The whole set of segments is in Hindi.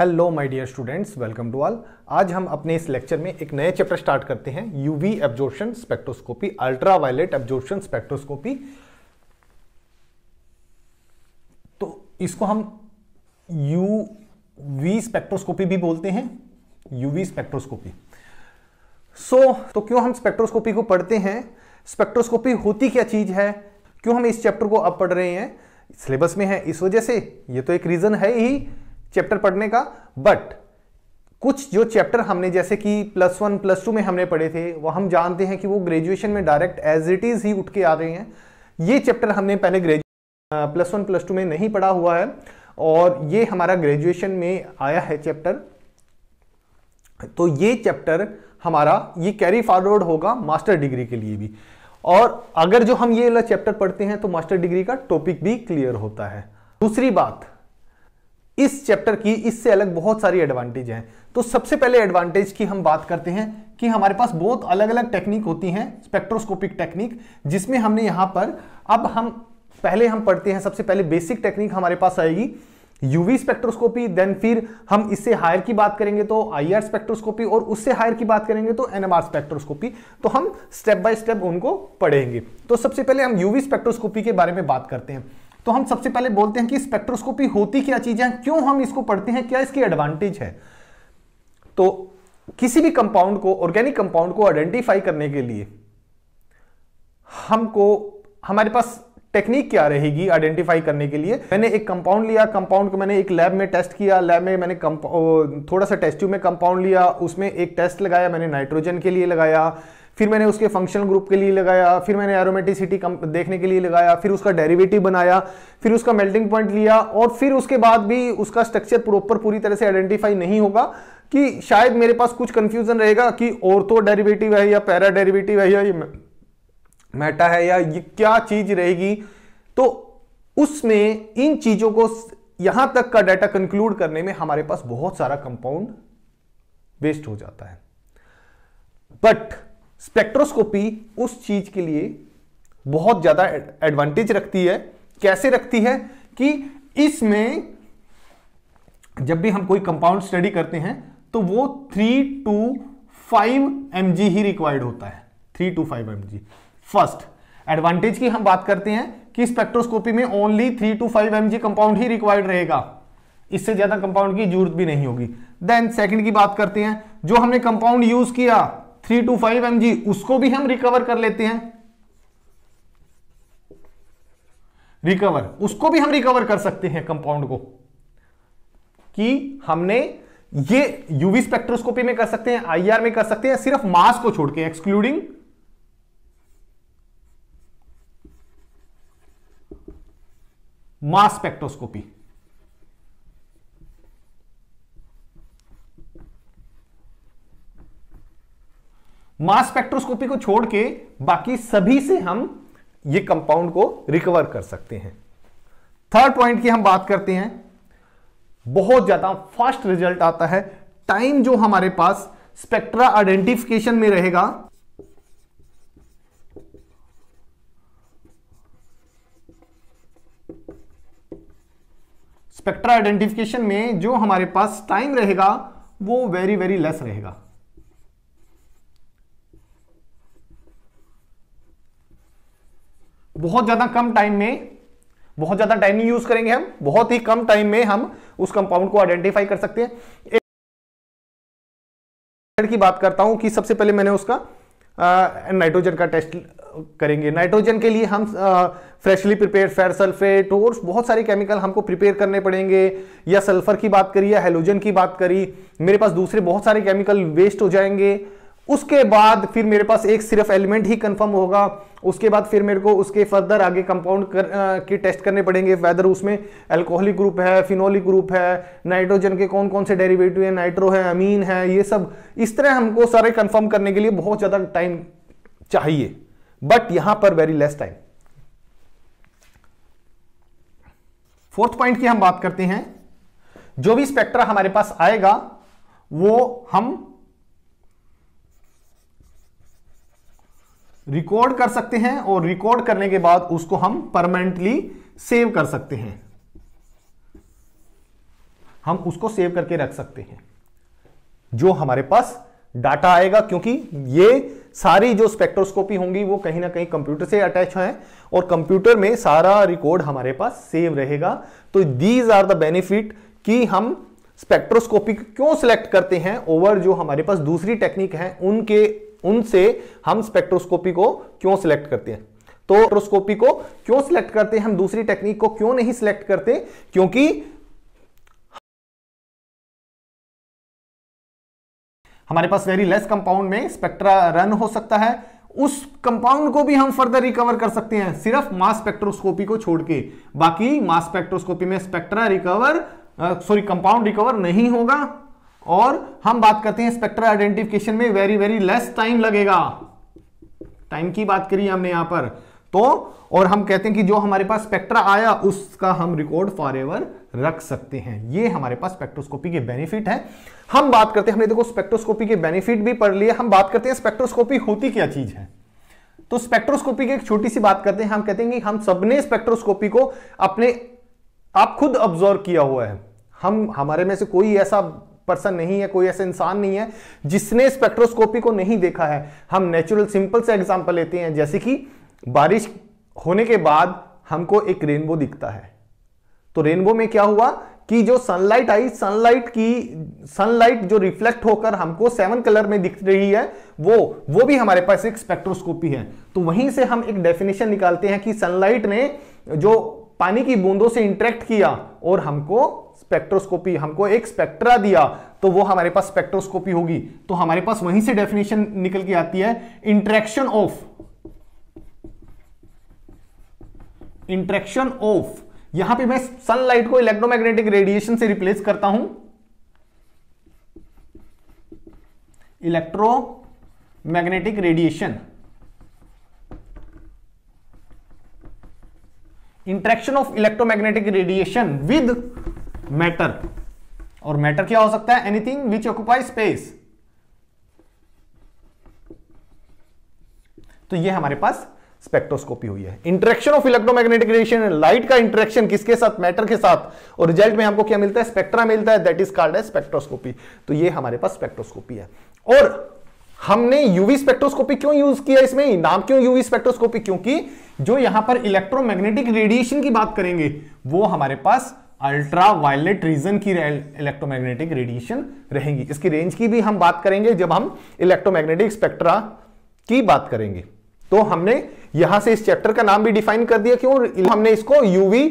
Hello my dear students welcome to all आज हम अपने इस लेक्चर में एक नए चैप्टर स्टार्ट करते हैं UV absorption spectroscopy ultraviolet absorption spectroscopy तो इसको हम यूवी स्पेक्ट्रोस्कोपी भी बोलते हैं यूवी स्पेक्ट्रोस्कोपी सो तो क्यों हम स्पेक्ट्रोस्कोपी को पढ़ते हैं स्पेक्ट्रोस्कोपी होती क्या चीज है क्यों हम इस चैप्टर को अब पढ़ रहे हैं सिलेबस में है इस वजह से ये तो एक रीजन है ही चैप्टर पढ़ने का बट कुछ जो चैप्टर हमने जैसे कि प्लस वन प्लस टू में हमने पढ़े थे वो हम जानते हैं कि वो ग्रेजुएशन में डायरेक्ट एज इट इज़ ही उठ के आ रहे हैं ये चैप्टर हमने पहले ग्रेजु प्लस वन प्लस टू में नहीं पढ़ा हुआ है और ये हमारा ग्रेजुएशन में आया है चैप्टर तो ये चैप्टर हमारा ये कैरी फॉरवर्ड होगा मास्टर डिग्री के लिए भी और अगर जो हम ये वाला चैप्टर पढ़ते हैं तो मास्टर डिग्री का टॉपिक भी क्लियर होता है दूसरी बात इस चैप्टर की इससे अलग बहुत सारी एडवांटेज हैं तो सबसे पहले एडवांटेज की हम बात करते हैं कि हमारे पास बहुत अलग अलग टेक्निक होती हैं स्पेक्ट्रोस्कोपिक टेक्निक जिसमें हमने यहां पर अब हम पहले हम पढ़ते हैं सबसे पहले बेसिक टेक्निक हमारे पास आएगी यूवी स्पेक्ट्रोस्कोपी देन फिर हम इससे हायर की बात करेंगे तो आईआर स्पेक्ट्रोस्कोपी और उससे हायर की बात करेंगे तो एनएमआर स्पेक्ट्रोस्कोपी तो हम स्टेप बाय स्टेप उनको पढ़ेंगे तो सबसे पहले हम यूवी स्पेक्ट्रोस्कोपी के बारे में बात करते हैं तो हम सबसे पहले बोलते हैं कि स्पेक्ट्रोस्कोपी होती क्या चीज़ है क्यों हम इसको पढ़ते हैं क्या इसकी एडवांटेज है तो किसी भी कंपाउंड को ऑर्गेनिक कंपाउंड को आइडेंटिफाई करने के लिए हमको हमारे पास टेक्निक क्या रहेगी आइडेंटिफाई करने के लिए मैंने एक कंपाउंड लिया कंपाउंड को मैंने एक लैब में टेस्ट किया लैब में मैंने थोड़ा सा टेस्ट ट्यूब में कंपाउंड लिया उसमें एक टेस्ट लगाया मैंने नाइट्रोजन के लिए लगाया फिर मैंने उसके फंक्शनल ग्रुप के लिए लगाया फिर मैंने एरोमेटिसिटी कम देखने के लिए लगाया फिर उसका डेरिवेटिव बनाया फिर उसका मेल्टिंग पॉइंट लिया और फिर उसके बाद भी उसका स्ट्रक्चर प्रॉपर पूरी तरह से आइडेंटिफाई नहीं होगा कि शायद मेरे पास कुछ कंफ्यूजन रहेगा कि तो डेरिवेटिव है या पैरा डेरिवेटिव है या ये मैटा है या ये क्या चीज रहेगी तो उसमें इन चीजों को यहां तक का डाटा कंक्लूड करने में हमारे पास बहुत सारा कंपाउंड वेस्ट हो जाता है बट स्पेक्ट्रोस्कोपी उस चीज के लिए बहुत ज्यादा एडवांटेज रखती है कैसे रखती है कि इसमें जब भी हम कोई कंपाउंड स्टडी करते हैं तो वो थ्री टू फाइव एम ही रिक्वायर्ड होता है three two five M first advantage की हम बात करते हैं कि स्पेक्ट्रोस्कोपी में only three two five M compound ही रिक्वायर्ड रहेगा इससे ज्यादा कंपाउंड की जरूरत भी नहीं होगी देन सेकंड की बात करते हैं जो हमने कंपाउंड यूज किया three two five M G उसको भी हम रिकवर कर लेते हैं रिकवर उसको भी हम रिकवर कर सकते हैं कंपाउंड को कि हमने ये यूवी स्पेक्ट्रोस्कोपी में कर सकते हैं आईआर में कर सकते हैं सिर्फ मास को छोड़ के excluding mass spectroscopy mass spectroscopy को छोड़ के बाकी सभी से हम ये कंपाउंड को रिकवर कर सकते हैं थर्ड पॉइंट की हम बात करते हैं बहुत ज्यादा फास्ट रिजल्ट आता है टाइम जो हमारे पास स्पेक्ट्रा आइडेंटिफिकेशन में रहेगा स्पेक्ट्रा आइडेंटिफिकेशन में जो हमारे पास टाइम रहेगा वो वेरी वेरी लेस रहेगा बहुत ज़्यादा कम टाइम में बहुत ज़्यादा टाइम नहीं यूज़ करेंगे हम बहुत ही कम टाइम में हम उस कंपाउंड को आइडेंटिफाई कर सकते हैं की बात करता हूं कि सबसे पहले मैंने उसका नाइट्रोजन का टेस्ट करेंगे नाइट्रोजन के लिए हम फ्रेशली प्रिपेयर फेर सल्फेट और बहुत सारे केमिकल हमको प्रिपेयर करने पड़ेंगे या सल्फर की बात करी या हेलोजन की बात करी मेरे पास दूसरे बहुत सारे केमिकल वेस्ट हो जाएंगे उसके बाद फिर मेरे पास एक सिर्फ एलिमेंट ही कंफर्म होगा उसके बाद फिर मेरे को उसके फर्दर आगे कंपाउंड कर के टेस्ट करने पड़ेंगे वेदर उसमें अल्कोहलिक ग्रुप है फिनोलिक ग्रुप है नाइट्रोजन के कौन कौन से डेरिवेटिव हैं नाइट्रो है अमीन है ये सब इस तरह हमको सारे कंफर्म करने के लिए बहुत ज़्यादा टाइम चाहिए बट यहां पर very less time fourth point की हम बात करते हैं जो भी स्पेक्ट्रा हमारे पास आएगा वो हम रिकॉर्ड कर सकते हैं और रिकॉर्ड करने के बाद उसको हम परमानेंटली सेव कर सकते हैं हम उसको सेव करके रख सकते हैं जो हमारे पास डाटा आएगा क्योंकि ये सारी जो स्पेक्ट्रोस्कोपी होंगी वो कहीं ना कहीं कंप्यूटर से अटैच है और कंप्यूटर में सारा रिकॉर्ड हमारे पास सेव रहेगा तो दीज आर द बेनिफिट कि हम स्पेक्ट्रोस्कोपी क्यों सिलेक्ट करते हैं ओवर जो हमारे पास दूसरी टेक्निक है उनके उनसे हम स्पेक्ट्रोस्कोपी को क्यों सिलेक्ट करते हैं तो स्पेक्ट्रोस्कोपी को क्यों सिलेक्ट करते हैं हम दूसरी टेक्निक को क्यों नहीं सिलेक्ट करते क्योंकि हमारे पास वेरी लेस कंपाउंड में स्पेक्ट्रा रन हो सकता है उस कंपाउंड को भी हम फर्दर रिकवर कर सकते हैं सिर्फ मास स्पेक्ट्रोस्कोपी को छोड़ के बाकी मास स्पेक्ट्रोस्कोपी में spectra recover sorry compound recover नहीं होगा और हम बात करते हैं स्पेक्ट्रा आइडेंटिफिकेशन में वेरी वेरी लेस टाइम लगेगा टाइम की बात करी हमने यहां पर तो और हम कहते हैं कि जो हमारे पास स्पेक्ट्रा आया उसका हम रिकॉर्ड फॉर रख सकते हैं ये हमारे पास स्पेक्ट्रोस्कोपी के बेनिफिट है हम बात करते हैं हमने देखो स्पेक्ट्रोस्कोपी के बेनिफिट भी पढ़ लिए हम बात करते हैं स्पेक्ट्रोस्कोपी होती क्या चीज है तो स्पेक्ट्रोस्कोपी की एक छोटी सी बात करते हैं हम कहते हैं कि हम सबने स्पेक्ट्रोस्कोपी को अपने आप खुद ऑब्जर्व किया हुआ है हम हमारे में से कोई ऐसा पर्सन नहीं है कोई ऐसा इंसान नहीं है जिसने स्पेक्ट्रोस्कोपी को नहीं देखा है हम नेचुरल सिंपल से एग्जाम्पल लेते हैं जैसे कि बारिश होने के बाद हमको एक रेनबो दिखता है तो रेनबो में क्या हुआ कि जो सनलाइट आई सनलाइट की सनलाइट जो रिफ्लेक्ट होकर हमको सेवन कलर में दिख रही है वो वो भी हमारे पास एक स्पेक्ट्रोस्कोपी है तो वहीं से हम एक डेफिनेशन निकालते हैं कि सनलाइट ने जो पानी की बूंदों से इंटरेक्ट किया और हमको स्पेक्ट्रोस्कोपी हमको एक स्पेक्ट्रा दिया तो वो हमारे पास स्पेक्ट्रोस्कोपी होगी तो हमारे पास वहीं से डेफिनेशन निकल के आती है इंट्रैक्शन ऑफ इंट्रैक्शन ऑफ यहां पे मैं सनलाइट को इलेक्ट्रोमैग्नेटिक रेडिएशन से रिप्लेस करता हूं electro magnetic radiation interaction of electromagnetic radiation with matter और मैटर क्या हो सकता है एनीथिंग विच ऑक्यूपाई स्पेस तो ये हमारे पास स्पेक्ट्रोस्कोपी हुई है interaction of electromagnetic radiation light का इंटरेक्शन किसके साथ मैटर के साथ और रिजल्ट में हमको क्या मिलता है स्पेक्ट्रा मिलता है that is called as spectroscopy तो ये हमारे पास स्पेक्ट्रोस्कोपी है और हमने यूवी स्पेक्ट्रोस्कोपी क्यों यूज किया इसमें नाम क्यों यूवी स्पेक्ट्रोस्कोपी क्योंकि जो यहां पर इलेक्ट्रोमैग्नेटिक रेडिएशन की बात करेंगे वो हमारे पास अल्ट्रा वायलेट रीजन की इलेक्ट्रोमैग्नेटिक रेडिएशन रहेंगी इसकी रेंज की भी हम बात करेंगे जब हम इलेक्ट्रोमैग्नेटिक स्पेक्ट्रा की बात करेंगे तो हमने यहां से इस चैप्टर का नाम भी डिफाइन कर दिया क्यों हमने इसको यूवी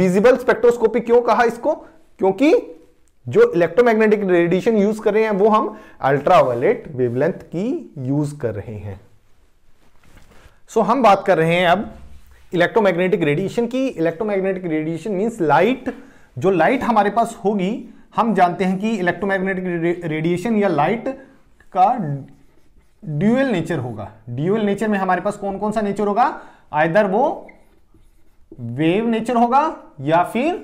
विजिबल स्पेक्ट्रोस्कोपी क्यों कहा इसको क्योंकि जो इलेक्ट्रोमैग्नेटिक रेडिएशन यूज कर रहे हैं वो हम अल्ट्रावायलेट वेवलेंथ की यूज कर रहे हैं सो so, हम बात कर रहे हैं अब इलेक्ट्रोमैग्नेटिक रेडिएशन की इलेक्ट्रोमैग्नेटिक रेडिएशन मीन्स लाइट जो लाइट हमारे पास होगी हम जानते हैं कि इलेक्ट्रोमैग्नेटिक रेडिएशन या लाइट का ड्यूएल नेचर होगा ड्यूएल नेचर में हमारे पास कौन कौन सा नेचर होगा आइदर वो वेव नेचर होगा या फिर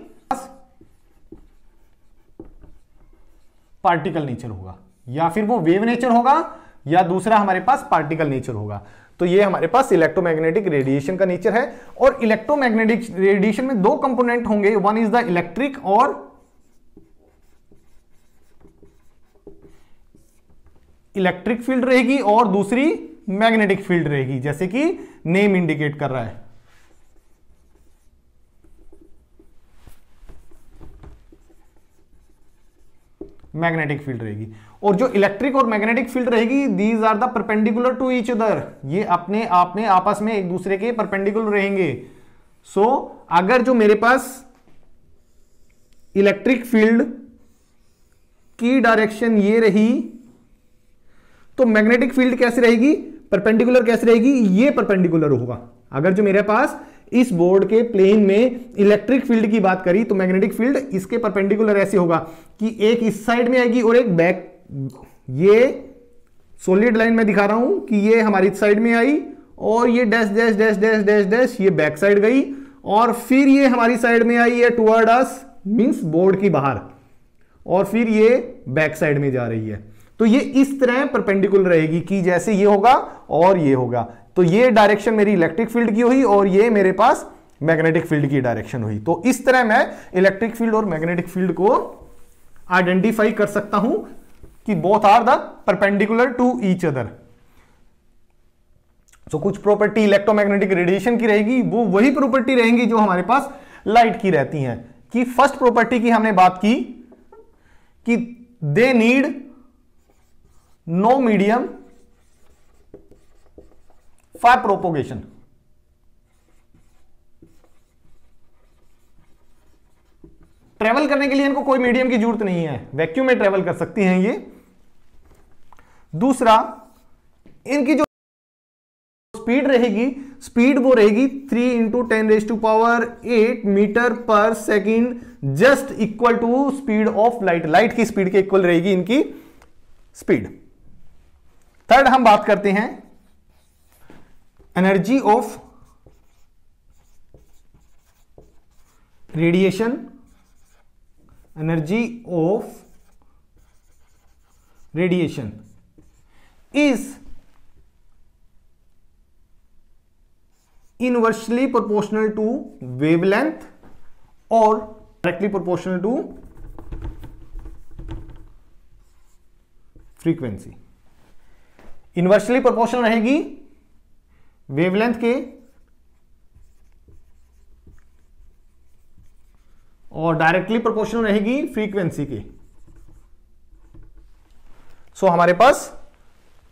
पार्टिकल नेचर होगा या फिर वो वेव नेचर होगा या दूसरा हमारे पास पार्टिकल नेचर होगा तो ये हमारे पास इलेक्ट्रोमैग्नेटिक रेडिएशन का नेचर है और इलेक्ट्रोमैग्नेटिक रेडिएशन में दो कंपोनेंट होंगे वन इज द इलेक्ट्रिक और इलेक्ट्रिक फील्ड रहेगी और दूसरी मैग्नेटिक फील्ड रहेगी जैसे कि नेम इंडिकेट कर रहा है मैग्नेटिक फील्ड रहेगी और जो इलेक्ट्रिक और मैग्नेटिक फील्ड रहेगी these are the perpendicular to each other ये अपने आप में आपस में एक दूसरे के परपेंडिकुलर रहेंगे सो so, अगर जो मेरे पास इलेक्ट्रिक फील्ड की डायरेक्शन ये रही तो मैग्नेटिक फील्ड कैसे रहेगी परपेंडिकुलर कैसे रहेगी ये परपेंडिकुलर होगा अगर जो मेरे पास इस बोर्ड के प्लेन में इलेक्ट्रिक फील्ड की बात करी तो मैग्नेटिक फील्ड इसके परपेंडिकुलर ऐसे होगा कि एक इस साइड में आएगी और एक बैक ये सोलिड लाइन में दिखा रहा हूं कि ये हमारी साइड में आई और ये dash dash dash dash dash dash ये बैक साइड गई और फिर ये हमारी साइड में आई है टूअर्ड अस मींस बोर्ड की बाहर और फिर ये बैक साइड में जा रही है तो ये इस तरह परपेंडिकुलर रहेगी कि जैसे ये होगा और ये होगा तो ये डायरेक्शन मेरी इलेक्ट्रिक फील्ड की हुई और ये मेरे पास मैग्नेटिक फील्ड की डायरेक्शन हुई तो इस तरह मैं इलेक्ट्रिक फील्ड और मैग्नेटिक फील्ड को आइडेंटिफाई कर सकता हूं कि both are the perpendicular to each other so कुछ प्रॉपर्टी इलेक्ट्रोमैग्नेटिक रेडिएशन की रहेगी वो वही प्रॉपर्टी रहेंगी जो हमारे पास लाइट की रहती हैं कि फर्स्ट प्रॉपर्टी की हमने बात की कि they need no medium for propagation travel करने के लिए इनको कोई मीडियम की जरूरत नहीं है वैक्यूम में ट्रेवल कर सकती हैं ये दूसरा इनकी जो स्पीड रहेगी स्पीड वो रहेगी three into ten raise to power eight metre per second just equal to speed of light light की स्पीड के इक्वल रहेगी इनकी स्पीड थर्ड हम बात करते हैं energy of radiation energy of radiation is inversely proportional to wavelength और directly proportional to frequency inversely proportional रहेगी वेवलेंथ के और डायरेक्टली प्रोपोर्शनल रहेगी फ्रीक्वेंसी के सो so, हमारे पास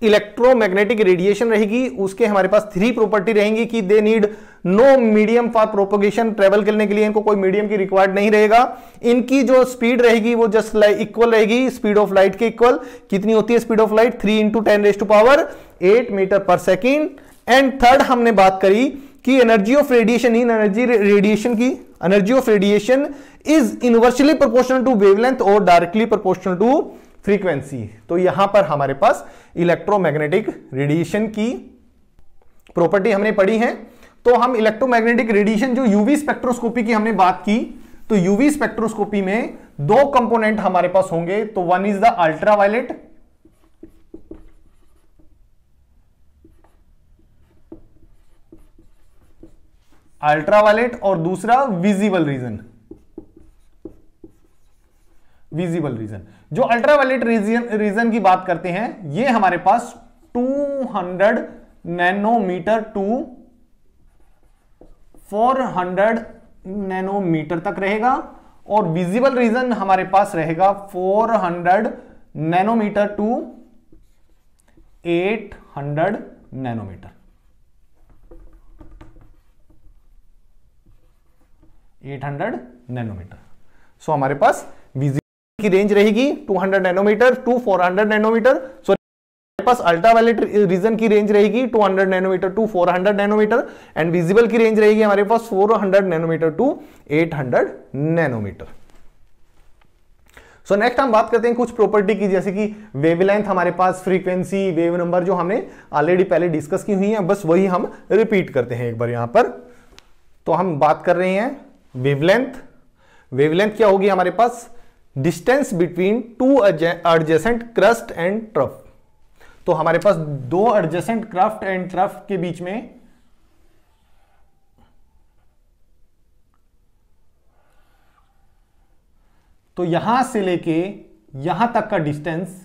इलेक्ट्रोमैग्नेटिक रेडिएशन रहेगी उसके हमारे पास थ्री प्रॉपर्टी रहेंगी कि they need no medium for propagation travel करने के लिए इनको कोई मीडियम की रिक्वायर्ड नहीं रहेगा इनकी जो स्पीड रहेगी वो जस्ट इक्वल रहेगी स्पीड ऑफ लाइट के इक्वल कितनी होती है speed of light three into ten raise to power eight metre per second and third हमने बात करी कि एनर्जी ऑफ रेडिएशन इन एनर्जी रेडिएशन की energy of radiation is inversely proportional to wavelength और डायरेक्टली प्रोपोर्शनल टू फ्रीक्वेंसी तो यहां पर हमारे पास इलेक्ट्रोमैग्नेटिक रेडिएशन की प्रॉपर्टी हमने पढ़ी है तो हम इलेक्ट्रोमैग्नेटिक रेडिएशन जो यूवी स्पेक्ट्रोस्कोपी की हमने बात की तो यूवी स्पेक्ट्रोस्कोपी में दो कंपोनेंट हमारे पास होंगे तो one is the ultraviolet ultraviolet और दूसरा विजिबल रीजन विजिबल रीजन जो अल्ट्रावायलेट रीजन रीजन की बात करते हैं ये हमारे पास 200 नैनोमीटर टू 400 नैनोमीटर तक रहेगा और विजिबल रीजन हमारे पास रहेगा 400 nanometre to 800 nanometre 800 nanometre so so, हमारे पास विजिबल की रेंज रहेगी 200 नैनोमीटर टू 400 नैनोमीटर सॉरी पास अल्ट्रा वायलेट रीजन की रेंज रहेगी 200 nanometre to 400 nanometre and visible की रेंज रहेगी हमारे पास 400 nanometre to 800 nanometre so so next हम बात करते हैं कुछ प्रॉपर्टी की जैसे कि वेवलेंथ हमारे पास फ्रीक्वेंसी वेव नंबर जो हमने ऑलरेडी पहले डिस्कस की हुई है बस वही हम रिपीट करते हैं एक बार यहां पर तो हम बात कर रहे हैं वेवलेंथ वेवलेंथ क्या होगी हमारे पास distance between two adjacent crest and trough तो हमारे पास दो एडजेसेंट क्रफ्ट एंड ट्रफ के बीच में तो यहां से लेके यहां तक का डिस्टेंस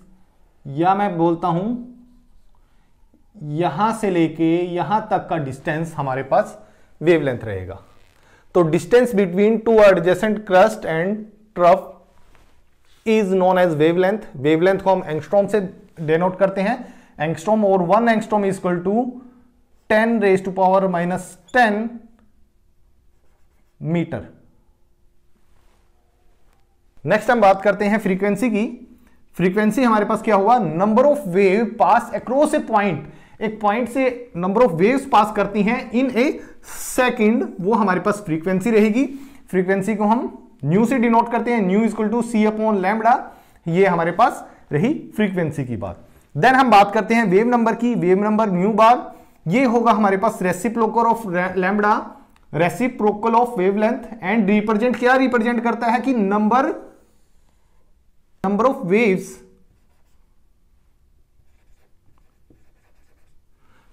या मैं बोलता हूं यहां से लेके यहां तक का डिस्टेंस हमारे पास वेवलेंथ रहेगा तो distance between two adjacent crest and trough is known as wavelength wavelength को हम एंगस्ट्रोम से डेनोट करते हैं एंगस्ट्रोम और one angstrom is equal to ten raise to power minus ten metre next हम बात करते हैं फ्रीक्वेंसी की फ्रीक्वेंसी हमारे पास क्या हुआ number of wave pass across a point एक पॉइंट से नंबर ऑफ वेव्स पास करती हैं इन ए सेकंड वो हमारे पास फ्रीक्वेंसी रहेगी फ्रीक्वेंसी को हम न्यू से डिनोट करते हैं nu equal to C upon lambda ये हमारे पास रही फ्रीक्वेंसी की बात देन हम बात करते हैं वेव नंबर की वेव नंबर न्यू बार ये होगा हमारे पास reciprocal of lambda reciprocal of wavelength and represent क्या रिप्रेजेंट करता है कि number number of waves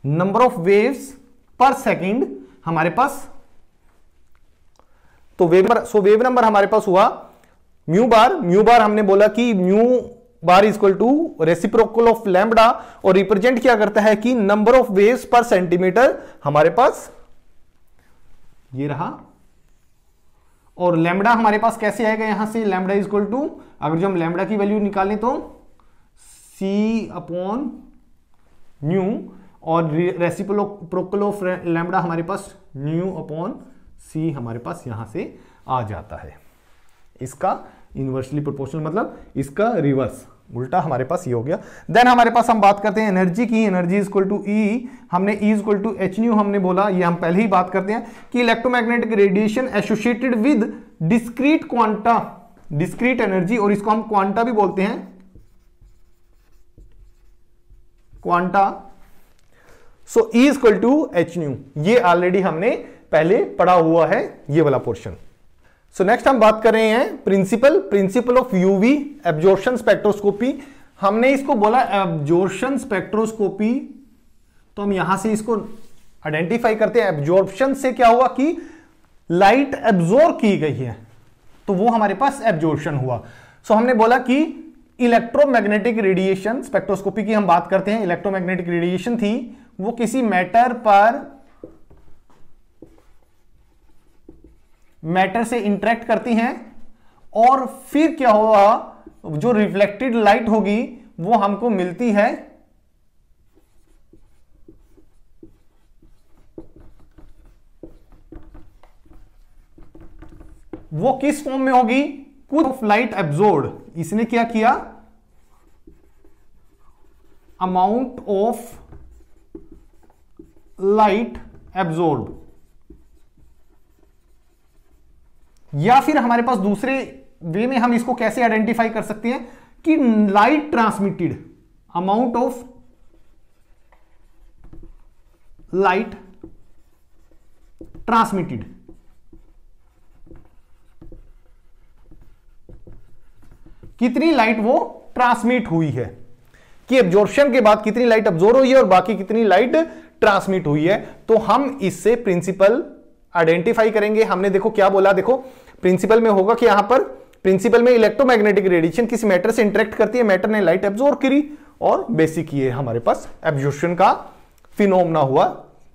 number of waves per second हमारे पास तो wave number so wave number हमारे पास हुआ म्यू बार म्यू बार हमने बोला कि mu bar is to reciprocal of lambda और रिप्रेजेंट क्या करता है कि number of waves per centimetre हमारे पास ये रहा और लैम्बडा हमारे पास कैसे आएगा यहां से लैम्बडा इज इक्वल टू अगर जो हम लैम्बडा की वैल्यू निकालें तो सी अपॉन न्यू और रेसिप्रोकल ऑफ लैम्बडा हमारे पास न्यू अपॉन सी हमारे पास यहाँ से आ जाता है इसका इन्वर्सली प्रोपोर्शनल मतलब इसका रिवर्स उल्टा हमारे पास ये हो गया देन हमारे पास हम बात करते हैं एनर्जी की energy is equal to E हमने E is equal to H nu हमने बोला ये हम पहले ही बात करते हैं कि electromagnetic radiation associated with discrete quanta discrete energy और इसको हम क्वांटा भी बोलते हैं quanta so E is equal to H nu ये ऑलरेडी हमने पहले पड़ा हुआ है ये वाला पोर्शन सो नेक्स्ट हम बात कर रहे हैं principle principle of UV absorption spectroscopy हमने इसको बोला एब्जॉर्शन स्पेक्ट्रोस्कोपी तो हम यहां से इसको आइडेंटिफाई करते हैं एब्जॉर्प्शन से क्या हुआ कि लाइट एब्जॉर्ब की गई है तो वो हमारे पास एब्जॉर्प्शन हुआ सो so, हमने बोला कि इलेक्ट्रोमैग्नेटिक रेडिएशन स्पेक्ट्रोस्कोपी की हम बात करते हैं इलेक्ट्रोमैग्नेटिक रेडिएशन थी वो किसी मैटर पर मैटर से इंटरेक्ट करती हैं और फिर क्या होगा जो रिफ्लेक्टेड लाइट होगी वो हमको मिलती है वो किस फॉर्म में होगी कुछ ऑफ लाइट एब्जोर्ड इसने क्या किया अमाउंट ऑफ लाइट एब्जोर्ड या फिर हमारे पास दूसरे वे में हम इसको कैसे आइडेंटिफाई कर सकते हैं कि light transmitted amount of light transmitted कितनी लाइट वो ट्रांसमिट हुई है कि एब्जॉर्प्शन के बाद कितनी लाइट अब्जॉर्व हुई है और बाकी कितनी लाइट ट्रांसमिट हुई है तो हम इससे प्रिंसिपल आइडेंटिफाई करेंगे हमने देखो क्या बोला देखो प्रिंसिपल में होगा कि यहां पर प्रिंसिपल में इलेक्ट्रोमैग्नेटिक रेडिएशन किसी मैटर से इंटरेक्ट करती है मैटर ने लाइट एब्जोर्व करी और बेसिक ये हमारे पास एब्जॉर्प्शन का फिनोमना हुआ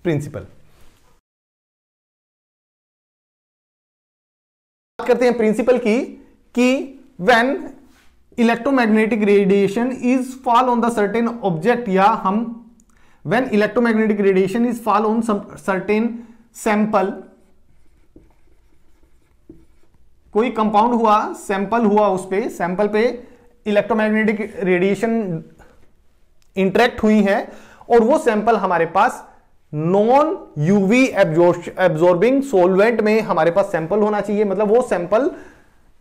प्रिंसिपल बात करते हैं प्रिंसिपल की कि when electromagnetic radiation is fall on the certain object या हम when electromagnetic radiation is fall on certain sample कोई कंपाउंड हुआ सैंपल हुआ उस पर सैंपल पे इलेक्ट्रोमैग्नेटिक रेडिएशन इंटरेक्ट हुई है और वो सैंपल हमारे पास नॉन यूवी एब्जॉर्बिंग सोलवेंट में हमारे पास सैंपल होना चाहिए मतलब वो सैंपल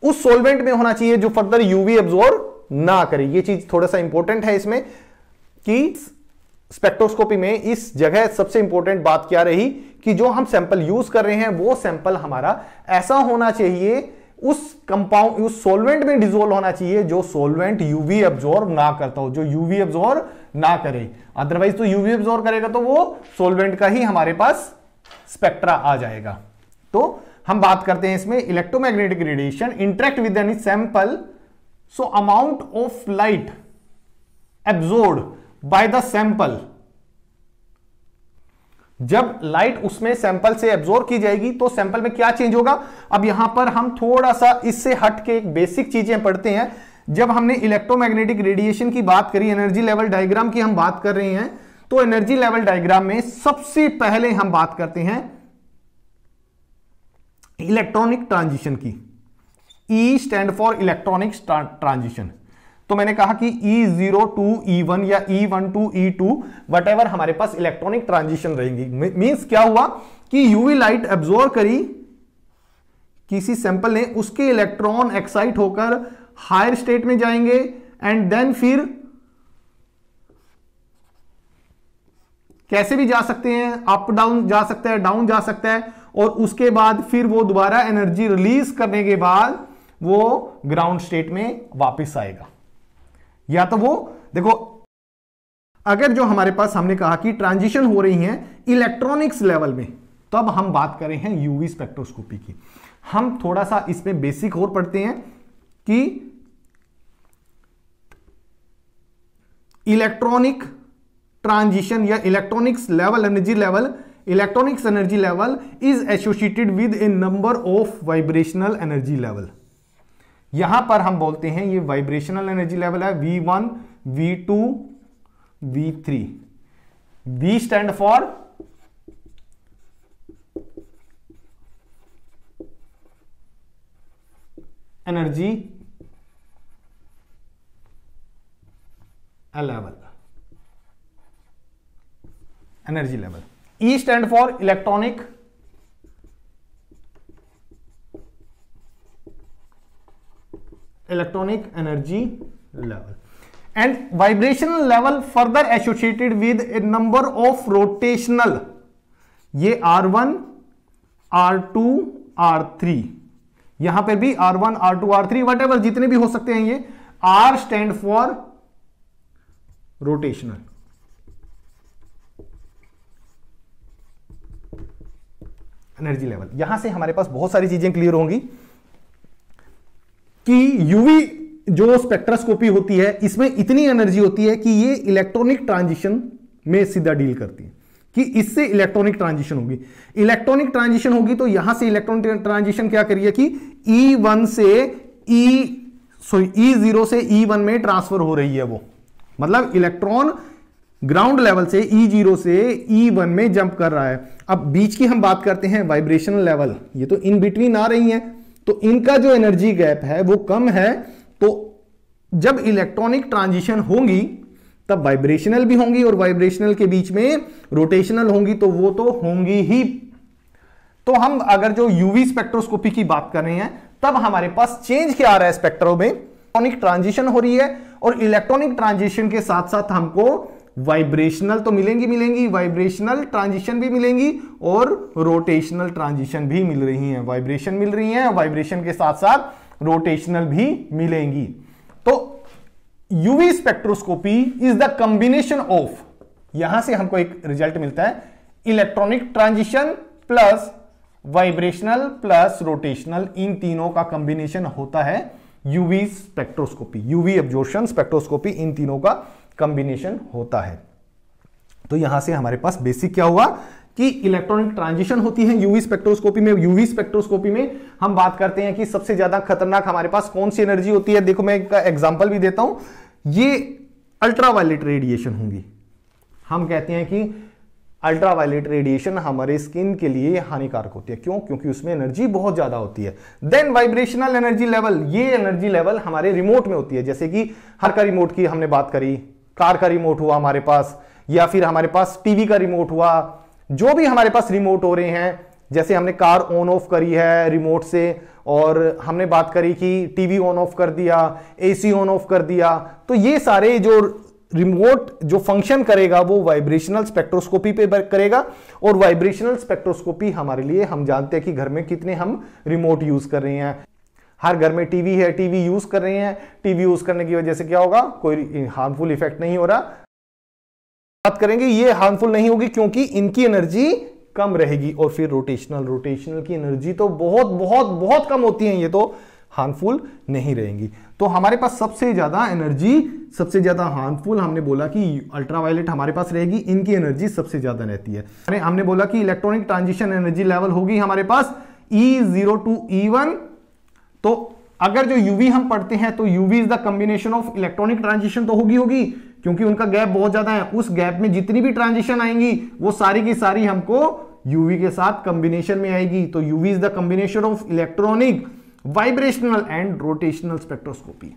उस सोलवेंट में होना चाहिए जो फर्दर यूवी एब्जॉर्ब ना करे ये चीज थोड़ा सा इंपॉर्टेंट है इसमें कि स्पेक्ट्रोस्कोपी में इस जगह सबसे इंपॉर्टेंट बात क्या रही कि जो हम सैंपल यूज कर रहे हैं वो सैंपल हमारा ऐसा होना चाहिए उस कंपाउंड उस सोलवेंट में डिजोल्व होना चाहिए जो सोलवेंट यूवी एब्जॉर्ब ना करता हो जो यूवी एब्जॉर्ब ना करे अदरवाइज तो यूवी एब्जॉर्ब करेगा तो वो सोलवेंट का ही हमारे पास स्पेक्ट्रा आ जाएगा तो हम बात करते हैं इसमें electromagnetic radiation interact with any sample so amount of light absorbed by the sample जब लाइट उसमें सैंपल से एब्जोर्व की जाएगी तो सैंपल में क्या चेंज होगा अब यहां पर हम थोड़ा सा इससे हट के एक बेसिक चीजें पढ़ते हैं जब हमने इलेक्ट्रोमैग्नेटिक रेडिएशन की बात करी एनर्जी लेवल डायग्राम की हम बात कर रहे हैं तो एनर्जी लेवल डायग्राम में सबसे पहले हम बात करते हैं इलेक्ट्रॉनिक ट्रांजिशन की E stand for electronic transition तो मैंने कहा कि E0 टू ई या E1 टू टू वट हमारे पास इलेक्ट्रॉनिक ट्रांजिशन रहेंगी मीन्स क्या हुआ कि यूवी लाइट एब्जोर्व करी किसी सैंपल ने उसके इलेक्ट्रॉन एक्साइट होकर हायर स्टेट में जाएंगे एंड देन फिर कैसे भी जा सकते हैं अप डाउन जा सकता है डाउन जा सकता है और उसके बाद फिर वो दोबारा एनर्जी रिलीज करने के बाद वो ग्राउंड स्टेट में वापस आएगा या तो वो देखो अगर जो हमारे पास हमने कहा कि ट्रांजिशन हो रही है इलेक्ट्रॉनिक्स लेवल में तब तो हम बात करें हैं यूवी स्पेक्ट्रोस्कोपी की हम थोड़ा सा इसमें बेसिक और पढ़ते हैं कि इलेक्ट्रॉनिक ट्रांजिशन या electronics level energy level electronics energy level is associated with a number of vibrational energy level यहां पर हम बोलते हैं ये वाइब्रेशनल एनर्जी लेवल है V one V two V three V stand for energy level energy level E stand for electronic electronic energy level and vibrational level further associated with a number of rotational ये R1, R2, R3 यहां पर भी R1, R2, R3 whatever जितने भी हो सकते हैं ये R stand for rotational energy level यहां से हमारे पास बहुत सारी चीजें क्लियर होंगी कि यूवी जो स्पेक्ट्रोस्कोपी होती है इसमें इतनी एनर्जी होती है कि ये इलेक्ट्रॉनिक ट्रांजिशन में सीधा डील करती है कि इससे इलेक्ट्रॉनिक ट्रांजिशन होगी इलेक्ट्रॉनिक ट्रांजिशन होगी तो यहां से इलेक्ट्रॉनिक ट्रांजिशन क्या करिए कि ई e वन से ई सॉरी ई जीरो से ई e वन में ट्रांसफर हो रही है वो मतलब इलेक्ट्रॉन ग्राउंड लेवल से ई e जीरो से ई वन में जंप कर रहा है अब बीच की हम बात करते हैं वाइब्रेशनल लेवल ये तो इन बिटवीन आ रही है तो इनका जो एनर्जी गैप है वो कम है तो जब इलेक्ट्रॉनिक ट्रांजिशन होंगी तब वाइब्रेशनल भी होंगी और वाइब्रेशनल के बीच में रोटेशनल होंगी तो वो तो होंगी ही तो हम अगर जो यूवी स्पेक्ट्रोस्कोपी की बात कर रहे हैं तब हमारे पास चेंज क्या आ रहा है स्पेक्ट्रो में इलेक्ट्रॉनिक ट्रांजिशन हो रही है और इलेक्ट्रॉनिक ट्रांजिशन के साथ साथ हमको वाइब्रेशनल तो मिलेंगी मिलेंगी वाइब्रेशनल ट्रांजिशन भी मिलेंगी और रोटेशनल ट्रांजिशन भी मिल रही हैं वाइब्रेशन मिल रही हैं वाइब्रेशन के साथ साथ रोटेशनल भी मिलेंगी तो UV spectroscopy is the combination of यहां से हमको एक रिजल्ट मिलता है electronic transition plus vibrational plus rotational इन तीनों का कंबिनेशन होता है UV spectroscopy UV absorption spectroscopy इन तीनों का कंबिनेशन होता है तो यहां से हमारे पास बेसिक क्या हुआ कि इलेक्ट्रॉनिक ट्रांजिशन होती है यूवी स्पेक्ट्रोस्कोपी में यूवी स्पेक्ट्रोस्कोपी में हम बात करते हैं कि सबसे ज्यादा खतरनाक हमारे पास कौन सी एनर्जी होती है देखो मैं एक एग्जाम्पल भी देता हूं ये अल्ट्रावायलेट रेडिएशन होंगी हम कहते हैं कि अल्ट्रावायलेट रेडिएशन हमारे स्किन के लिए हानिकारक होती है क्यों क्योंकि उसमें एनर्जी बहुत ज्यादा होती है देन वाइब्रेशनल एनर्जी लेवल ये एनर्जी लेवल हमारे रिमोट में होती है जैसे कि हर का रिमोट की हमने बात करी कार का रिमोट हुआ हमारे पास या फिर हमारे पास टीवी का रिमोट हुआ जो भी हमारे पास रिमोट हो रहे हैं जैसे हमने कार ऑन ऑफ करी है रिमोट से और हमने बात करी कि टीवी ऑन ऑफ कर दिया एसी ऑन ऑफ कर दिया तो ये सारे जो रिमोट जो फंक्शन करेगा वो वाइब्रेशनल स्पेक्ट्रोस्कोपी पे वर्क करेगा और वाइब्रेशनल स्पेक्ट्रोस्कोपी हमारे लिए हम जानते हैं कि घर में कितने हम रिमोट यूज कर रहे हैं हर घर में टीवी है टीवी यूज कर रहे हैं टीवी यूज करने की वजह से क्या होगा कोई हार्मफुल इफेक्ट नहीं हो रहा बात करेंगे ये हार्मफुल नहीं होगी क्योंकि इनकी एनर्जी कम रहेगी और फिर रोटेशनल रोटेशनल की एनर्जी तो बहुत बहुत बहुत कम होती है ये तो हार्मफुल नहीं रहेंगी तो हमारे पास सबसे ज्यादा एनर्जी सबसे ज्यादा हार्मफुल हमने बोला कि अल्ट्रावायलेट हमारे पास रहेगी इनकी एनर्जी सबसे ज्यादा रहती है अरे हमने बोला कि इलेक्ट्रॉनिक ट्रांजिशन एनर्जी लेवल होगी हमारे पास E zero to E one तो अगर जो यूवी हम पढ़ते हैं तो UV is the combination of electronic transition तो होगी होगी क्योंकि उनका गैप बहुत ज्यादा है उस गैप में जितनी भी ट्रांजिशन आएंगी वो सारी की सारी हमको यूवी के साथ कंबिनेशन में आएगी तो UV is the combination of electronic vibrational and rotational spectroscopy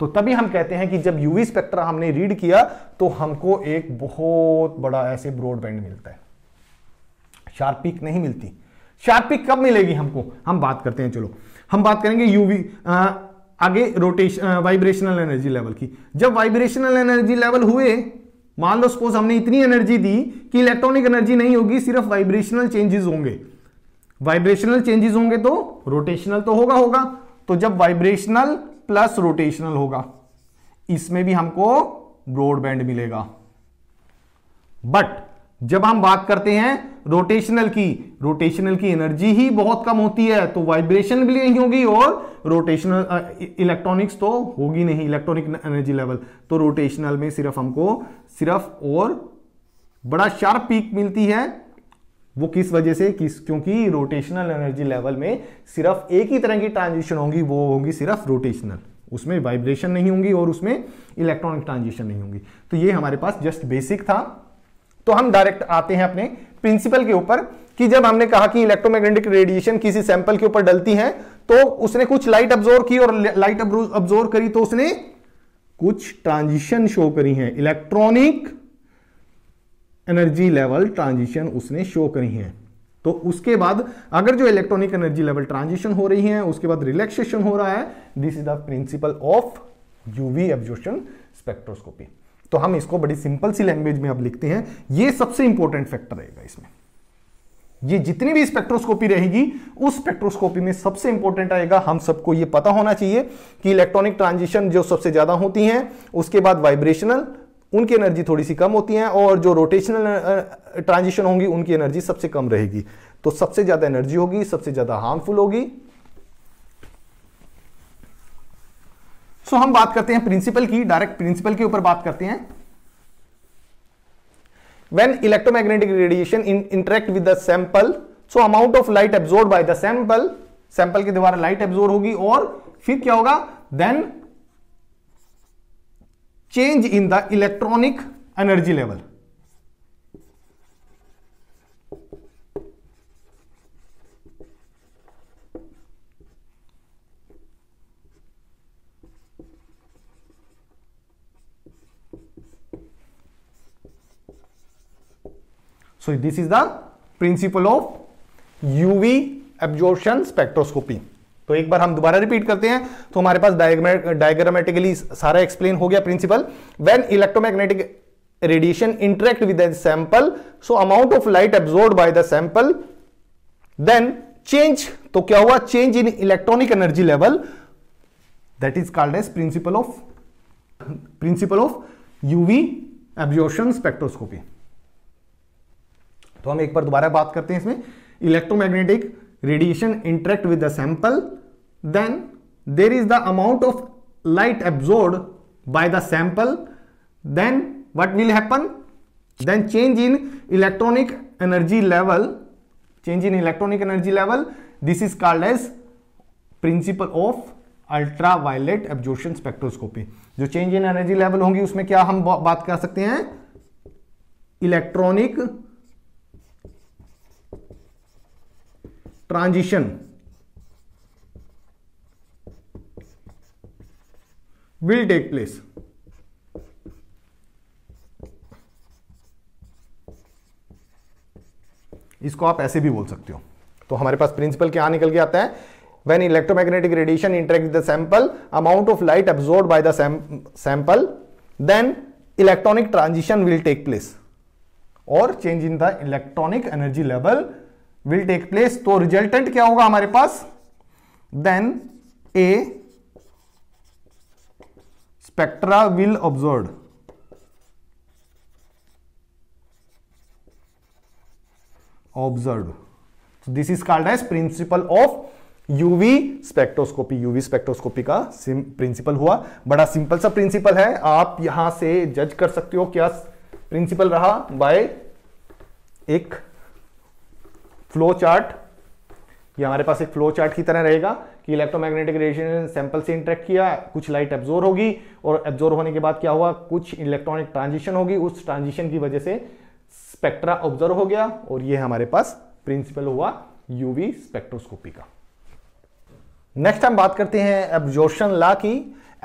तो तभी हम कहते हैं कि जब यूवी स्पेक्ट्रा हमने रीड किया तो हमको एक बहुत बड़ा ऐसे ब्रॉडबैंड मिलता है शार्पिक नहीं मिलती शार्पिक कब मिलेगी हमको हम बात करते हैं चलो हम बात करेंगे यूवी आगे रोटेशन वाइब्रेशनल एनर्जी लेवल की जब वाइब्रेशनल एनर्जी लेवल हुए मान लो सपोज हमने इतनी एनर्जी दी कि इलेक्ट्रॉनिक एनर्जी नहीं होगी सिर्फ वाइब्रेशनल चेंजेस होंगे वाइब्रेशनल चेंजेस होंगे तो रोटेशनल तो होगा होगा तो जब वाइब्रेशनल प्लस रोटेशनल होगा इसमें भी हमको ब्रॉडबैंड मिलेगा बट जब हम बात करते हैं रोटेशनल की रोटेशनल की एनर्जी ही बहुत कम होती है तो वाइब्रेशन भी नहीं होगी और रोटेशनल इलेक्ट्रॉनिक्स तो होगी नहीं इलेक्ट्रॉनिक एनर्जी लेवल तो रोटेशनल में सिर्फ हमको सिर्फ और बड़ा शार्प पीक मिलती है वो किस वजह से किस क्योंकि रोटेशनल एनर्जी लेवल में सिर्फ एक ही तरह की ट्रांजिशन होगी वो होगी सिर्फ रोटेशनल उसमें वाइब्रेशन नहीं होंगी और उसमें इलेक्ट्रॉनिक ट्रांजिशन नहीं होंगी तो ये हमारे पास जस्ट बेसिक था तो हम डायरेक्ट आते हैं अपने प्रिंसिपल के ऊपर कि जब हमने कहा कि इलेक्ट्रोमैग्नेटिक रेडिएशन किसी सैंपल के ऊपर डलती है तो उसने कुछ लाइट अब्जोर्व की और लाइट अब्जोर्व करी तो उसने कुछ ट्रांजिशन शो करी है इलेक्ट्रॉनिक एनर्जी लेवल ट्रांजिशन उसने शो करी है तो उसके बाद अगर जो इलेक्ट्रॉनिक एनर्जी लेवल ट्रांजिशन हो रही है उसके बाद रिलैक्सेशन हो रहा है this is the principle of UV absorption spectroscopy तो हम इसको बड़ी सिंपल सी लैंग्वेज में अब लिखते हैं ये सबसे इंपॉर्टेंट फैक्टर रहेगा इसमें ये जितनी भी स्पेक्ट्रोस्कोपी रहेगी उस स्पेक्ट्रोस्कोपी में सबसे इंपॉर्टेंट आएगा हम सबको ये पता होना चाहिए कि इलेक्ट्रॉनिक ट्रांजिशन जो सबसे ज्यादा होती हैं उसके बाद वाइब्रेशनल उनकी एनर्जी थोड़ी सी कम होती है और जो रोटेशनल ट्रांजिशन होंगी उनकी एनर्जी सबसे कम रहेगी तो सबसे ज्यादा एनर्जी होगी सबसे ज्यादा हार्मफुल होगी सो हम बात करते हैं प्रिंसिपल की डायरेक्ट प्रिंसिपल के ऊपर बात करते हैं when electromagnetic radiation in interact with the sample so amount of light absorb by the sample sample के द्वारा लाइट एब्जोर्ब होगी और फिर क्या होगा then change in the electronic energy level So this is the principle of UV absorption spectroscopy. तो एक बार हम दोबारा रिपीट करते हैं तो हमारे पास डायग्रामेटिकली सारा एक्सप्लेन हो गया principle when electromagnetic radiation interact with sample so amount of light absorb by the sample then change तो क्या हुआ change in electronic energy level that is called as principle of principle of UV absorption spectroscopy तो हम एक बार दोबारा बात करते हैं इसमें electromagnetic radiation interact with the sample then there is the amount of light absorbed by the sample then what will happen then change in electronic energy level change in electronic energy level this is called as principle of ultraviolet absorption spectroscopy जो चेंज इन एनर्जी लेवल होंगी उसमें क्या हम बात कर सकते हैं electronic transition will take place इसको आप ऐसे भी बोल सकते हो तो हमारे पास प्रिंसिपल क्या निकल के आता है when electromagnetic radiation interact the sample amount of light absorb by the sample then electronic transition will take place और change in the electronic energy level will take place तो रिजल्टेंट क्या होगा हमारे पास then a spectra will observe observe this is called as principle of UV spectroscopy UV spectroscopy का प्रिंसिपल हुआ बड़ा सिंपल सा प्रिंसिपल है आप यहां से जज कर सकते हो क्या प्रिंसिपल रहा बाय एक फ्लो चार्ट ये हमारे पास एक फ्लो चार्ट की तरह रहेगा कि इलेक्ट्रोमैग्नेटिक रेडिएशन सैंपल से इंटरेक्ट किया कुछ लाइट एब्जोर्व होगी और एब्जोर्व होने के बाद क्या हुआ कुछ इलेक्ट्रॉनिक ट्रांजिशन होगी उस ट्रांजिशन की वजह से स्पेक्ट्रा ऑब्जर्व हो गया और ये हमारे पास प्रिंसिपल हुआ यूवी स्पेक्ट्रोस्कोपी का नेक्स्ट हम बात करते हैं एब्जोर्शन ला की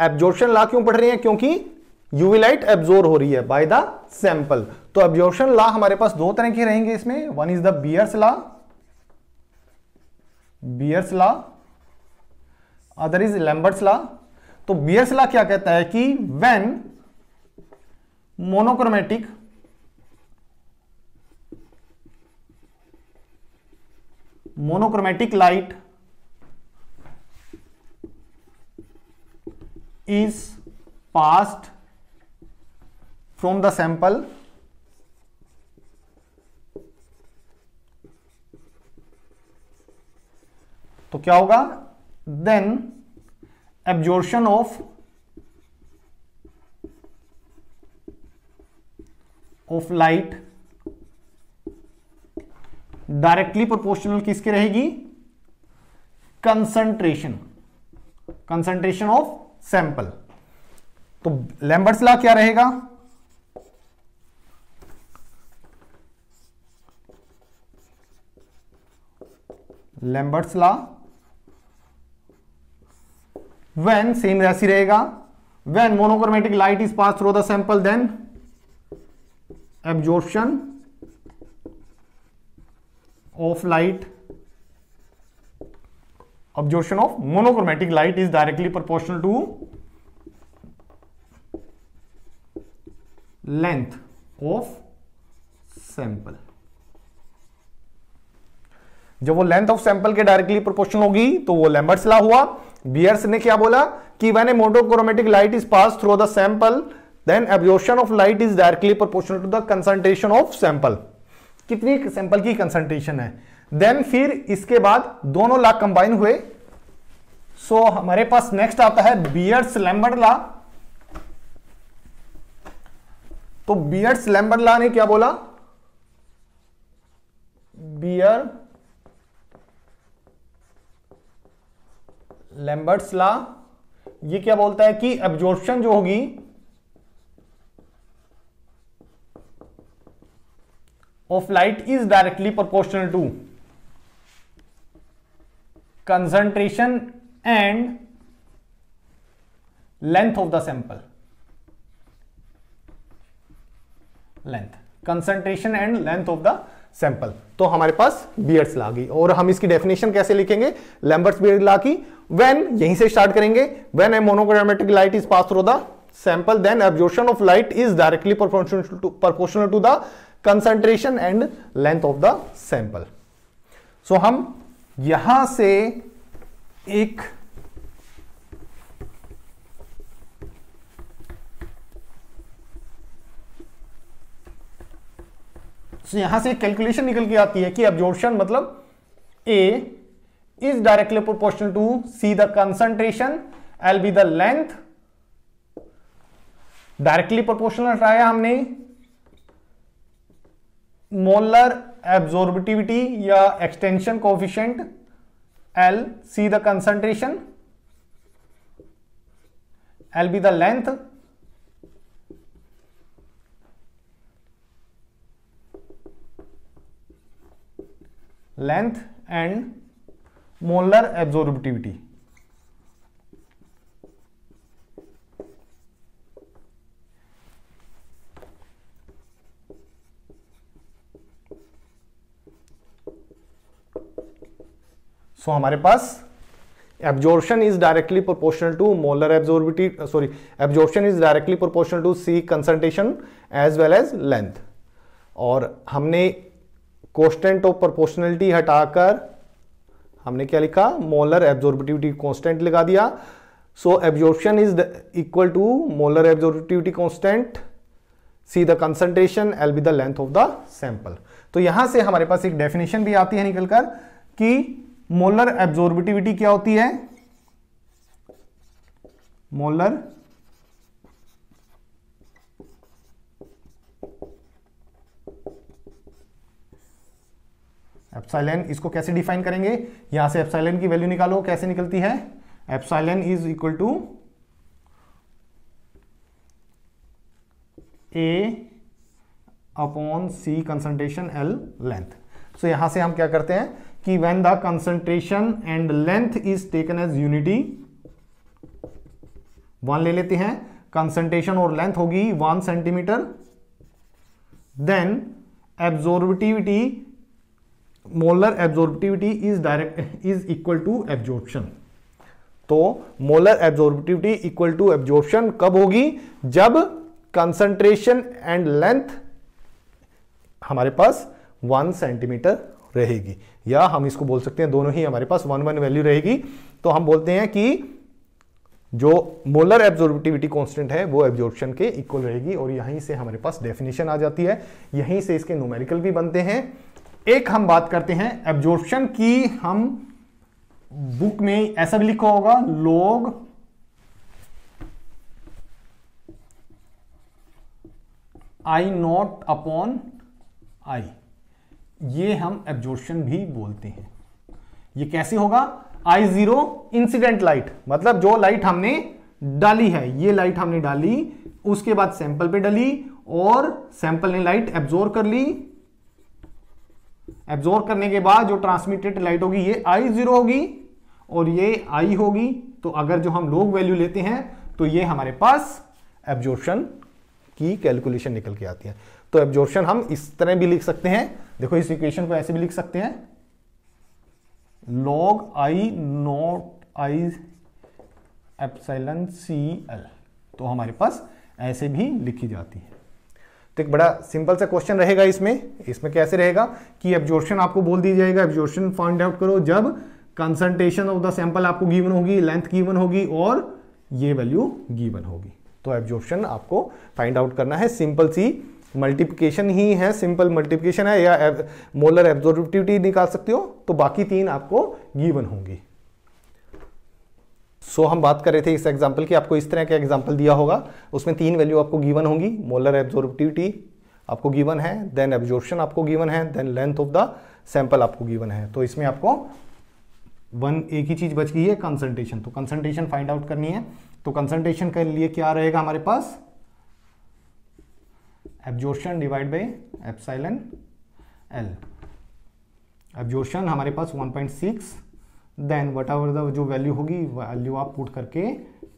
एब्जोर्शन ला क्यों पढ़ रहे हैं क्योंकि यूवी लाइट एब्जोर्व हो रही है बाय द सैंपल तो एब्जोर्शन ला हमारे पास दो तरह के रहेंगे इसमें one is the Beer's law Beer's law other is Lambert's law तो बियर्स ला क्या कहता है कि when monochromatic monochromatic light is passed from the sample तो क्या होगा then absorption of of light directly proportional किसकी रहेगी कंसंट्रेशन कंसंट्रेशन ऑफ सैंपल तो लैम्बर्ट्स ला क्या रहेगा लैम्बर्ट्स ला वेन सेम रैसी रहेगा when monochromatic light is pass through the sample then absorption of light absorption of monochromatic light is directly proportional to length of sample जब वो लेंथ ऑफ सैंपल के डायरेक्टली प्रोपोर्शन होगी तो वो लैम्बर्ट्स ला हुआ बियर्स ने क्या बोला कि when a monochromatic light is pass through the sample then absorption of light is directly proportional to the concentration of sample कितनी सैंपल की कंसंट्रेशन है देन फिर इसके बाद दोनों लॉ कंबाइन हुए सो so, हमारे पास नेक्स्ट आता है बियर्स लैम्बर्ट लॉ तो बियर्स लैम्बर्ट लॉ ने क्या बोला बियर लैम्बर्ट्स ला ये क्या बोलता है कि एब्जॉर्प्शन जो होगी of light is directly proportional to concentration and length of the sample length concentration and length of the sample तो हमारे पास बियर्ड्स ला गई और हम इसकी डेफिनेशन कैसे लिखेंगे लैम्बर्ट्स बियर्ड ला की वेन यहीं से स्टार्ट करेंगे when a monochromatic light is pass through the sample then absorption of light is directly proportional to the concentration and length of the sample so हम यहां से एक सो यहां से कैलकुलेशन निकल के आती है कि एब्जॉर्शन मतलब A is directly proportional to C the concentration L B the length directly proportional हटाया हमने मोलर एब्जॉर्बिटिविटी या extension coefficient L C the concentration L B the length length and molar absorptivity so हमारे पास absorption is directly proportional to molar absorptivity sorry absorption is directly proportional to C concentration as well as length और हमने कॉन्स्टेंट ऑफ प्रोपोर्शनलिटी हटाकर हमने क्या लिखा मोलर एब्जॉर्बिटिविटी कॉन्स्टेंट लगा दिया so absorption is equal to molar absorptivity constant C the concentration L B the length of the sample तो यहां से हमारे पास एक डेफिनेशन भी आती है निकलकर कि मोलर एब्जॉर्बिटिविटी क्या होती है मोलर एप्साइलेन इसको कैसे डिफाइन करेंगे यहां से एप्साइलेन की वैल्यू निकालो कैसे निकलती है epsilon is equal to A upon C concentration L length so यहां से हम क्या करते हैं कि when the concentration and length is taken as unity one ले लेते हैं कंसंट्रेशन और लेंथ होगी one centimetre then absorptivity molar absorptivity is direct is equal to absorption तो molar absorptivity equal to absorption कब होगी जब कंसंट्रेशन एंड लेंथ हमारे पास वन सेंटीमीटर रहेगी या हम इसको बोल सकते हैं दोनों ही हमारे पास वन वन वैल्यू रहेगी तो हम बोलते हैं कि जो मोलर एब्जॉर्बिटिविटी कांस्टेंट है वो एब्जॉर्प्शन के इक्वल रहेगी और यहीं से हमारे पास डेफिनेशन आ जाती है यहीं से इसके न्यूमेरिकल भी बनते हैं एक हम बात करते हैं एब्जॉर्प्शन की हम बुक में ऐसा भी लिखा होगा लोग आई नॉट अपॉन आई ये हम एब्जॉर्प्शन भी बोलते हैं ये कैसे होगा आई जीरो इंसिडेंट लाइट मतलब जो लाइट हमने डाली है ये लाइट हमने डाली उसके बाद सैंपल पे डाली और सैंपल ने लाइट एब्जोर्व कर ली एब्जॉर्व करने के बाद जो ट्रांसमिटेड लाइट होगी ये आई जीरो होगी और ये आई होगी तो अगर जो हम लोग वैल्यू लेते हैं तो ये हमारे पास एब्जॉर्प्शन की कैलकुलेशन निकल के आती है तो एब्जॉर्प्शन हम इस तरह भी लिख सकते हैं देखो इस इक्वेशन को ऐसे भी लिख सकते हैं log I naught I epsilon C L तो हमारे पास ऐसे भी लिखी जाती है तो एक बड़ा सिंपल सा क्वेश्चन रहेगा इसमें इसमें कैसे रहेगा कि एब्जॉर्प्शन आपको बोल दिया जाएगा एब्जॉर्शन फाइंड आउट करो जब कंसंट्रेशन ऑफ द सैंपल आपको गिवन होगी लेंथ गिवन होगी और ये वैल्यू गिवन होगी तो एब्जॉर्प्शन आपको फाइंड आउट करना है सिंपल सी मल्टीप्लिकेशन ही है सिंपल मल्टीप्लिकेशन है या मोलर एब्जॉर्बिविटी निकाल सकते हो तो बाकी तीन आपको गिवन होंगी सो so, हम बात कर रहे थे इस एग्जाम्पल की आपको इस तरह का एग्जाम्पल दिया होगा उसमें तीन वैल्यू आपको गिवन होंगी मोलर एब्जॉर्बिविटी आपको गिवन है देन एब्जॉर्प्शन आपको गिवन है then length of the sample आपको गिवन है तो इसमें आपको वन एक ही चीज़ बच गई है कंसंट्रेशन तो कंसंट्रेशन फाइंड आउट करनी है तो कंसंट्रेशन के लिए क्या रहेगा हमारे पास absorption divide by epsilon L absorption हमारे पास six then what our the जो वैल्यू होगी वैल्यू आप पुट करके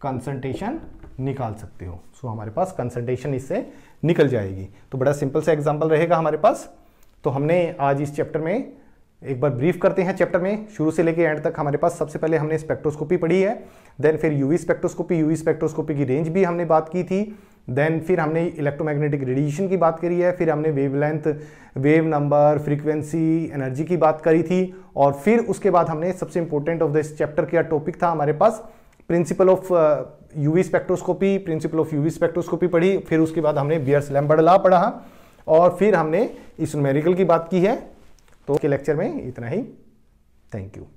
कंसनट्रेशन निकाल सकते हो सो so, हमारे पास कंसनट्रेशन इससे निकल जाएगी तो बड़ा सिंपल सा एग्जाम्पल रहेगा हमारे पास तो हमने आज इस चैप्टर में एक बार ब्रीफ करते हैं चैप्टर में शुरू से लेकर एंड तक हमारे पास सबसे पहले हमने स्पेक्ट्रोस्कोपी पढ़ी है देन फिर यूवी स्पेक्ट्रोस्कोपी यूवी स्पेक्ट्रोस्कोपी की रेंज भी हमने बात की थी देन फिर हमने इलेक्ट्रोमैग्नेटिक रेडिएशन की बात करी है फिर हमने wavelength wave number frequency energy की बात करी थी और फिर उसके बाद हमने सबसे इंपॉर्टेंट ऑफ दिस चैप्टर का टॉपिक था हमारे पास principle of UV spectroscopy principle of UV spectroscopy पढ़ी फिर उसके बाद हमने बियर्स ला पढ़ा और फिर हमने इस न्यूमेरिकल की बात की है तो के लेक्चर में इतना ही थैंक यू